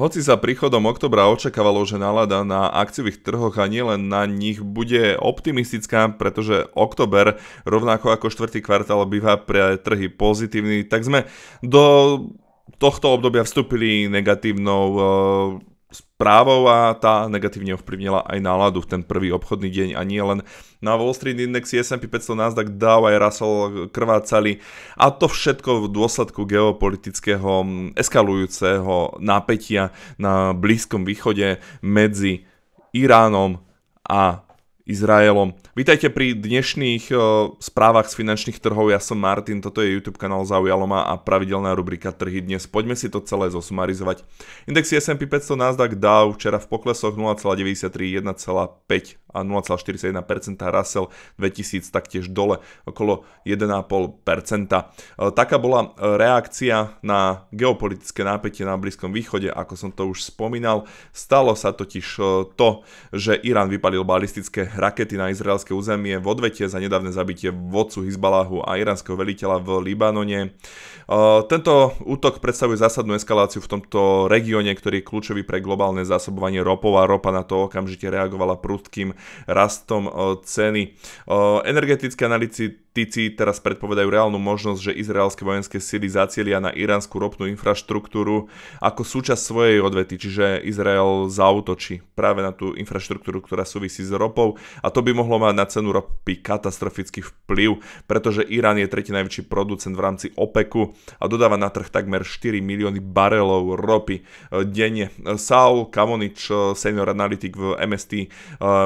Hoci sa príchodom oktobra očakávalo, že nálada na akciových trhoch a nielen na nich bude optimistická, pretože oktober, rovnako ako štvrtý kvartál, býva pre trhy pozitívny, tak sme do tohto obdobia vstúpili negatívnou správou a tá negatívne ovplyvnila aj náladu v ten prvý obchodný deň a nie len na Wall Street Index, S&P 500, Nasdaq, Dow aj Russell krvácali a to všetko v dôsledku geopolitického eskalujúceho napätia na Blízkom východe medzi Iránom a Izraelom. Vítajte pri dnešných uh, správach z finančných trhov. Ja som Martin, toto je YouTube kanál Zaujalo ma a pravidelná rubrika Trhy dnes. Poďme si to celé zosumarizovať. Index S&P 500, Nasdaq, Dow včera v poklesoch 0,93, 1,5 a 0,41%, Russell 2000 taktiež dole okolo 1,5%. Eh, taká bola eh, reakcia na geopolitické nápetie na Blízkom východe, ako som to už spomínal. Stalo sa totiž to, že Irán vypalil balistické rakety na izraelské územie v odvete za nedávne zabitie vodcu Hizbaláhu a iránskeho veliteľa v Libanone. E, tento útok predstavuje zásadnú eskaláciu v tomto regióne, ktorý je kľúčový pre globálne zásobovanie ropov a ropa na to okamžite reagovala prudkým rastom e, ceny. E, Energetickí analytici kritici teraz predpovedajú reálnu možnosť, že izraelské vojenské sily zacielia na iránsku ropnú infraštruktúru ako súčasť svojej odvety, čiže Izrael zautočí práve na tú infraštruktúru, ktorá súvisí s ropou a to by mohlo mať na cenu ropy katastrofický vplyv, pretože Irán je tretí najväčší producent v rámci OPEKu a dodáva na trh takmer 4 milióny barelov ropy e, denne. Saul Kamonič, e, senior analytik v MST e,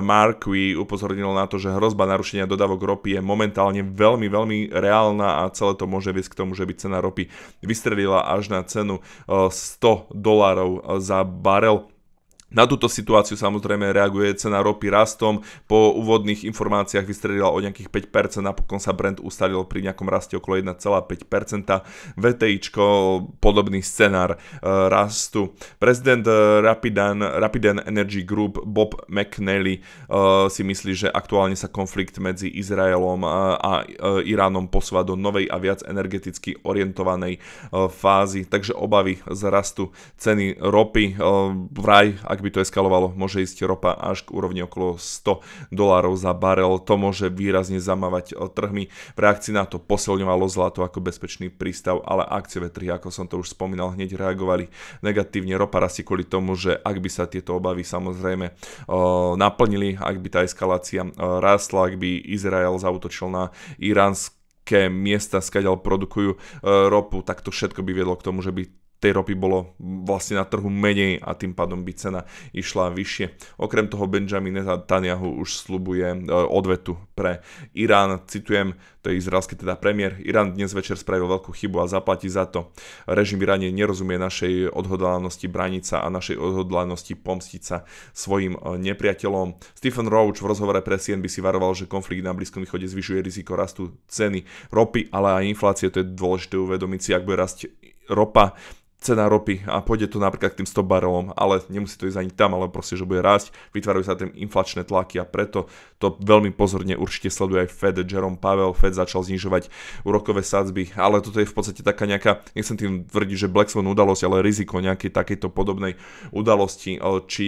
Markui upozornil na to, že hrozba narušenia dodávok ropy je momentálne veľmi, veľmi reálna a celé to môže viesť k tomu, že by cena ropy vystrelila až na cenu 100 eh, dolárov eh, za barel. Na túto situáciu samozrejme reaguje cena ropy rastom. Po úvodných informáciách vystredila o nejakých 5%, napokon sa Brent ustalil pri nejakom raste okolo 1,5%. VTIčko, podobný scenár e, rastu. Prezident e, Rapidan, Rapidan Energy Group Bob McNally e, si myslí, že aktuálne sa konflikt medzi Izraelom a Iránom posúva do novej a viac energeticky orientovanej fázy, takže obavy z rastu ceny ropy. Vraj, ak by to eskalovalo, môže ísť ropa až k úrovni okolo 100 dolárov za barel. To môže výrazne zamávať eh, trhmi. V reakcii na to posilňovalo zlato ako bezpečný prístav, ale akciové trhy, ako som to už spomínal, hneď reagovali negatívne. Ropa rastie kvôli tomu, že ak by sa tieto obavy samozrejme eh, naplnili, ak by tá eskalácia eh, rástla, ak by Izrael zautočil na iránsk miesta, skáďal produkujú ropu, tak to všetko by viedlo k tomu, že by tej ropy bolo vlastne na trhu menej a tým pádom by cena išla vyššie. Okrem toho Benjamin Netanyahu už slubuje e, odvetu pre Irán. Citujem, to je izraelský teda premiér. Irán dnes večer spravil veľkú chybu a zaplatí za to. Režim Iráne nerozumie našej odhodlanosti brániť sa a našej odhodlanosti pomstiť sa svojim e, nepriateľom. Stephen Roach v rozhovore pre CNBC varoval, že konflikt na Blízkom východe zvyšuje riziko rastu ceny ropy, ale aj inflácie, to je dôležité uvedomiť si, ak bude rásť ropa, cena ropy a pôjde to napríklad k tým 100 barelom, ale nemusí to ísť ani tam, ale proste, že bude rásť, vytvárajú sa tým inflačné tlaky a preto to veľmi pozorne určite sleduje aj Fed, Jerome Pavel, Fed začal znižovať úrokové sadzby, ale toto je v podstate taká nejaká, nechcem tým tvrdiť, že Black Swan udalosť, ale riziko nejakej takejto podobnej udalosti, e, či,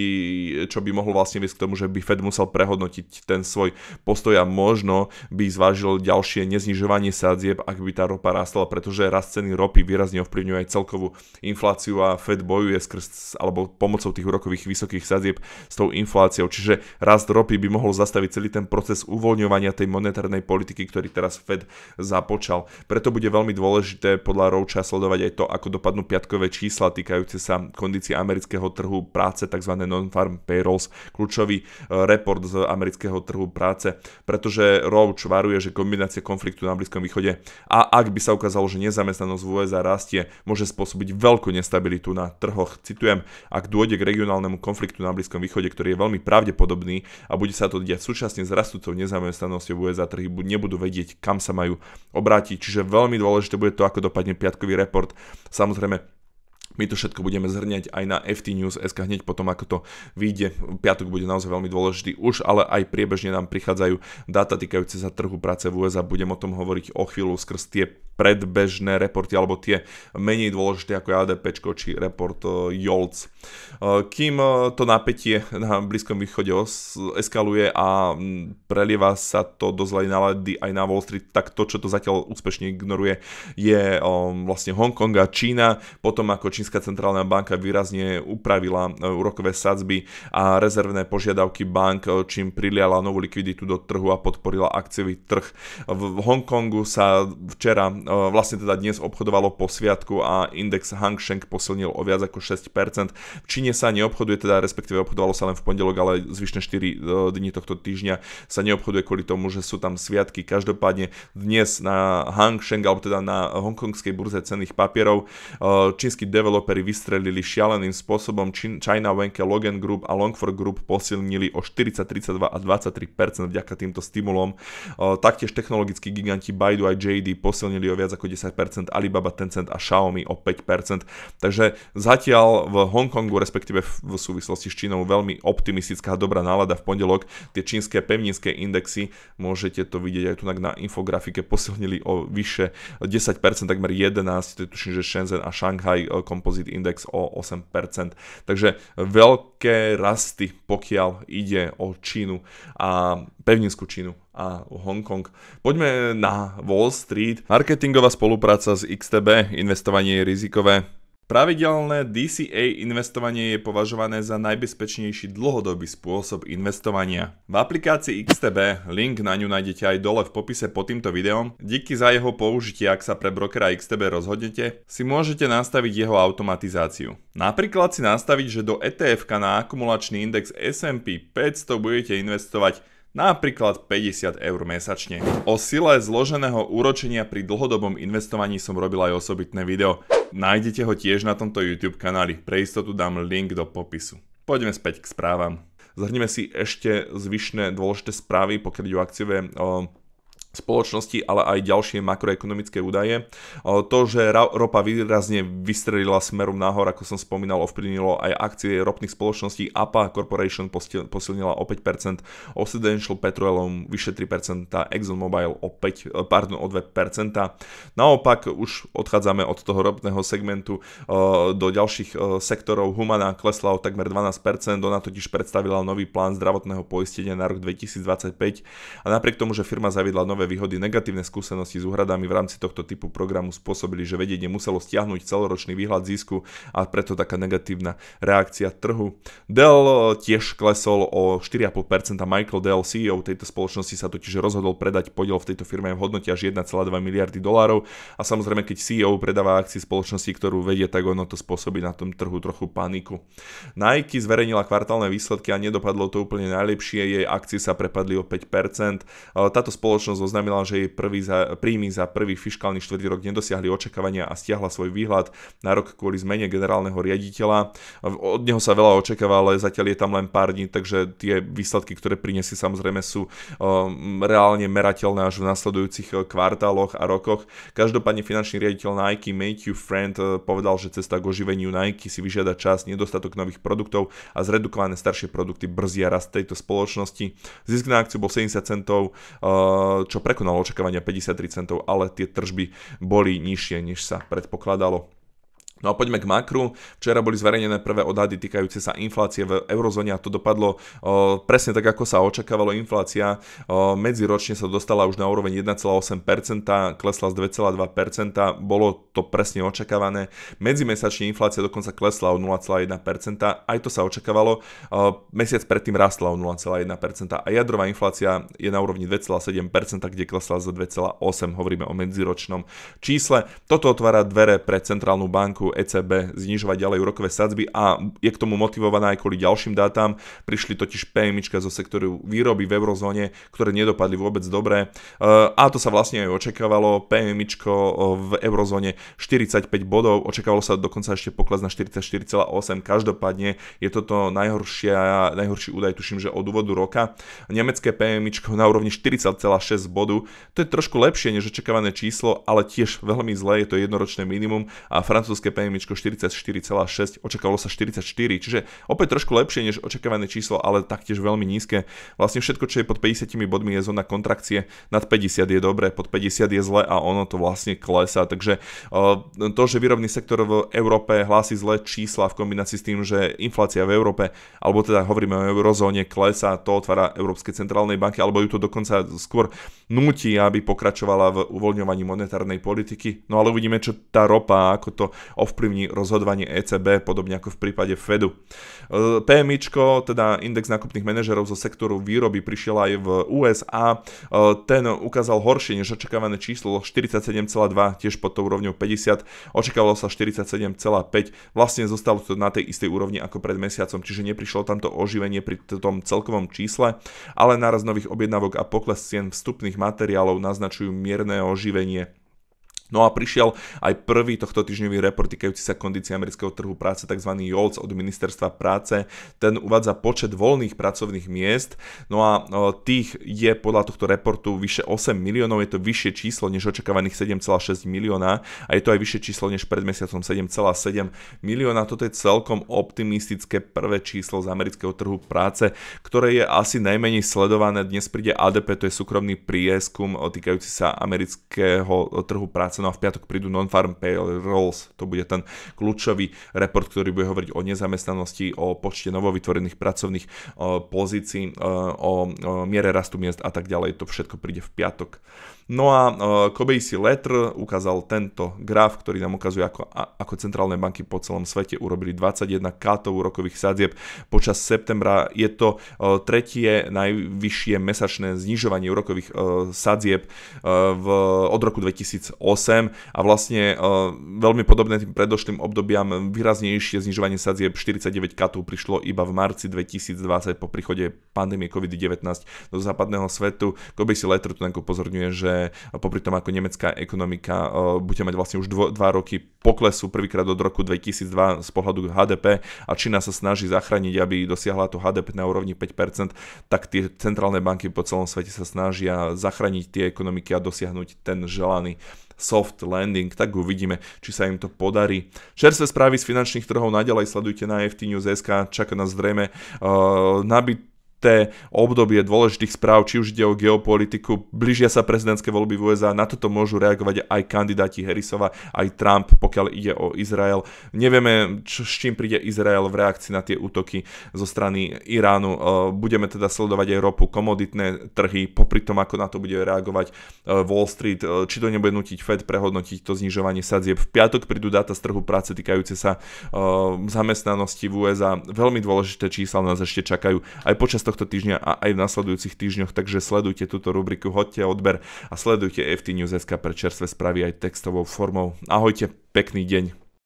čo by mohlo vlastne viesť k tomu, že by Fed musel prehodnotiť ten svoj postoj a možno by zvážil ďalšie neznižovanie sadzieb, ak by tá ropa rástla, pretože rast ceny ropy výrazne ovplyvňuje aj celkovú infláciu a Fed bojuje skrz, alebo pomocou tých úrokových vysokých sadzieb s tou infláciou. Čiže rast ropy by mohol zastaviť celý ten proces uvoľňovania tej monetárnej politiky, ktorý teraz Fed započal. Preto bude veľmi dôležité podľa Rouča sledovať aj to, ako dopadnú piatkové čísla týkajúce sa kondície amerického trhu práce, tzv. non-farm payrolls, kľúčový e, report z amerického trhu práce, pretože Roach varuje, že kombinácia konfliktu na Blízkom východe a ak by sa ukázalo, že nezamestnanosť v USA rastie, môže spôsobiť veľmi veľkú nestabilitu na trhoch. Citujem, ak dôjde k regionálnemu konfliktu na Blízkom východe, ktorý je veľmi pravdepodobný a bude sa to diať súčasne s rastúcou nezamestnanosťou USA, trhy nebudú vedieť, kam sa majú obrátiť. Čiže veľmi dôležité bude to, ako dopadne piatkový report. Samozrejme, my to všetko budeme zhrňať aj na FT News SK hneď potom, ako to vyjde. Piatok bude naozaj veľmi dôležitý už, ale aj priebežne nám prichádzajú dáta týkajúce sa trhu práce v USA. Budem o tom hovoriť o chvíľu skrz tie predbežné reporty alebo tie menej dôležité ako ADP či report JOLC. E, e, kým e, to napätie na Blízkom východe eskaluje a prelieva sa to do zlej nálady aj na Wall Street, tak to, čo to zatiaľ úspešne ignoruje, je vlastne Hongkong a Čína. Potom ako Čín Americká centrálna banka výrazne upravila e, úrokové sadzby a rezervné požiadavky bank, e, čím priliala novú likviditu do trhu a podporila akciový trh. V Hongkongu sa včera, e, vlastne teda dnes obchodovalo po sviatku a index Hang Seng posilnil o viac ako 6%. V Číne sa neobchoduje, teda respektíve obchodovalo sa len v pondelok, ale zvyšné 4 dní tohto týždňa sa neobchoduje kvôli tomu, že sú tam sviatky. Každopádne dnes na Hang Seng, alebo teda na hongkongskej burze cenných papierov, čínsky developer developeri vystrelili šialeným spôsobom, China Wenke Logan Group a Longfor Group posilnili o 40, 32 a 23% vďaka týmto stimulom. Taktiež technologickí giganti Baidu a JD posilnili o viac ako 10%, Alibaba, Tencent a Xiaomi o 5%. Takže zatiaľ v Hongkongu, respektíve v súvislosti s Čínou, veľmi optimistická a dobrá nálada v pondelok. Tie čínske pevninské indexy, môžete to vidieť aj tu na infografike, posilnili o vyše 10%, takmer 11%, to je tuším, že Shenzhen a Šanghaj kompozit Index o 8%. Takže veľké rasty, pokiaľ ide o Čínu a pevninskú Čínu a Hongkong. Poďme na Wall Street. Marketingová spolupráca s XTB, investovanie je rizikové, Pravidelné DCA investovanie je považované za najbezpečnejší dlhodobý spôsob investovania. V aplikácii XTB, link na ňu nájdete aj dole v popise pod týmto videom, díky za jeho použitie, ak sa pre brokera XTB rozhodnete, si môžete nastaviť jeho automatizáciu. Napríklad si nastaviť, že do etf na akumulačný index S&P 500 budete investovať napríklad 50 eur mesačne. O sile zloženého úročenia pri dlhodobom investovaní som robil aj osobitné video. Nájdete ho tiež na tomto YouTube kanáli, pre istotu dám link do popisu. Poďme späť k správam. Zhrnime si ešte zvyšné dôležité správy, pokiaľ ide o akciové o spoločnosti, ale aj ďalšie makroekonomické údaje. E, to, že ropa výrazne vystrelila smerom nahor, ako som spomínal, ovplyvnilo aj akcie ropných spoločností. APA Corporation posilnila o 5%, Occidental Petroleum vyše 3%, ExxonMobil o, 5, e, pardon, o 2%. Naopak už odchádzame od toho ropného segmentu e, do ďalších sektorov. Humana klesla o takmer 12%, ona totiž predstavila nový plán zdravotného poistenia na rok 2025 a napriek tomu, že firma zaviedla nové výhody, negatívne skúsenosti s úhradami v rámci tohto typu programu spôsobili, že vedenie muselo stiahnuť celoročný výhľad zisku a preto taká negatívna reakcia trhu. Dell tiež klesol o 4,5%. Michael Dell, CEO tejto spoločnosti, sa totiž rozhodol predať podiel v tejto firme v hodnote až 1,2 miliardy dolárov a samozrejme, keď CEO predáva akcie spoločnosti, ktorú vedie, tak ono to spôsobí na tom trhu trochu paniku. Nike zverejnila kvartálne výsledky a nedopadlo to úplne najlepšie, jej akcie sa prepadli o 5%. Táto spoločnosť oznámila, že jej prvý za, príjmy za prvý fiskálny štvrtý rok nedosiahli očakávania a stiahla svoj výhľad na rok kvôli zmene generálneho riaditeľa. Od neho sa veľa očakáva, ale zatiaľ je tam len pár dní, takže tie výsledky, ktoré prinesie samozrejme sú um, reálne merateľné až v nasledujúcich eh, kvartáloch a rokoch. Každopádne finančný riaditeľ Nike Matthew Friend eh, povedal, že cesta k oživeniu Nike si vyžiada čas, nedostatok nových produktov a zredukované staršie produkty brzia rast tejto spoločnosti. Zisk na akciu bol 70 centov, eh, čo prekonalo očakávania 53 centov, ale tie tržby boli nižšie, než sa predpokladalo. No a poďme k makru. Včera boli zverejnené prvé odhady týkajúce sa inflácie v eurozóne a to dopadlo o, presne tak, ako sa očakávalo. Inflácia o, medziročne sa dostala už na úroveň 1,8%, klesla z 2,2%, bolo to presne očakávané. Medzimesačne inflácia dokonca klesla o 0,1%, aj to sa očakávalo. O, mesiac predtým rastla o 0,1% a jadrová inflácia je na úrovni 2,7%, kde klesla za 2,8%, hovoríme o medziročnom čísle. Toto otvára dvere pre centrálnu banku politiku ECB znižovať ďalej úrokové sadzby a je k tomu motivovaná aj kvôli ďalším dátam. Prišli totiž PMIčka zo sektoru výroby v eurozóne, ktoré nedopadli vôbec dobre. Eh, a to sa vlastne aj očakávalo. PMIčko eh, v eurozóne 45 bodov, očakávalo sa dokonca ešte pokles na 44,8. Každopádne je toto najhoršia, najhorší údaj, tuším, že od úvodu roka. Nemecké PMIčko na úrovni 40,6 bodu. To je trošku lepšie než očakávané číslo, ale tiež veľmi zlé, je to jednoročné minimum a francúzske PMI 44,6, očakávalo sa 44, čiže opäť trošku lepšie než očakávané číslo, ale taktiež veľmi nízke. Vlastne všetko, čo je pod 50 bodmi je zóna kontrakcie, nad 50 je dobré, pod 50 je zle a ono to vlastne klesá. Takže eh, to, že výrobný sektor v Európe hlási zlé čísla v kombinácii s tým, že inflácia v Európe, alebo teda hovoríme o eurozóne, klesá, to otvára Európskej centrálnej banky, alebo ju to dokonca skôr nutí, aby pokračovala v uvoľňovaní monetárnej politiky. No ale uvidíme, čo tá ropa, ako to ovplyvní rozhodovanie ECB, podobne ako v prípade Fedu. PMIčko, teda index nákupných manažerov zo sektoru výroby, prišiel aj v USA. Ten ukázal horšie než očakávané číslo 47,2, tiež pod tou úrovňou 50. Očakávalo sa 47,5. Vlastne zostalo to na tej istej úrovni ako pred mesiacom, čiže neprišlo tamto oživenie pri tom celkovom čísle, ale naraz nových objednávok a pokles cien vstupných materiálov naznačujú mierne oživenie No a prišiel aj prvý tohto týždňový report týkajúci sa kondície amerického trhu práce, tzv. JOLC od ministerstva práce. Ten uvádza počet voľných pracovných miest, no a e, tých je podľa tohto reportu vyše 8 miliónov, je to vyššie číslo než očakávaných 7,6 milióna a je to aj vyššie číslo než pred mesiacom 7,7 milióna. Toto je celkom optimistické prvé číslo z amerického trhu práce, ktoré je asi najmenej sledované. Dnes príde ADP, to je súkromný prieskum e, týkajúci sa amerického e, trhu práce práce, no a v piatok prídu non-farm payrolls, to bude ten kľúčový report, ktorý bude hovoriť o nezamestnanosti, o počte novovytvorených pracovných e, pozícií, e, o e, miere rastu miest a tak ďalej, to všetko príde v piatok. No a Kobeisi Letter ukázal tento graf, ktorý nám ukazuje, ako, ako centrálne banky po celom svete urobili 21 kátov úrokových sadzieb počas septembra. Je to tretie najvyššie mesačné znižovanie úrokových sadzieb v, od roku 2008 sem a vlastne eh, veľmi podobné tým predošlým obdobiam výraznejšie znižovanie sadzieb 49 katov prišlo iba v marci 2020 po príchode pandémie COVID-19 do západného svetu. si Letter tu upozorňuje, že popri tom ako nemecká ekonomika eh, bude mať vlastne už 2 roky poklesu prvýkrát od roku 2002 z pohľadu HDP a Čína sa snaží zachrániť, aby dosiahla to HDP na úrovni 5%, tak tie centrálne banky po celom svete sa snažia zachrániť tie ekonomiky a dosiahnuť ten želaný soft landing, tak uvidíme, či sa im to podarí. Čerstvé správy z finančných trhov naďalej sledujte na FT News SK, čaká nás zrejme uh, nabit dôležité obdobie dôležitých správ, či už ide o geopolitiku, blížia sa prezidentské voľby v USA, na toto môžu reagovať aj kandidáti Harrisova, aj Trump, pokiaľ ide o Izrael. Nevieme, čo, s čím príde Izrael v reakcii na tie útoky zo strany Iránu. E, budeme teda sledovať aj ropu, komoditné trhy, popri tom, ako na to bude reagovať e, Wall Street, e, či to nebude nutiť Fed prehodnotiť to znižovanie sadzieb. V piatok prídu dáta z trhu práce týkajúce sa zamestnanosti v USA. Veľmi dôležité čísla nás ešte čakajú aj počas tohto tohto týždňa a aj v nasledujúcich týždňoch, takže sledujte túto rubriku, hoďte odber a sledujte FT News.sk pre čerstvé správy aj textovou formou. Ahojte, pekný deň.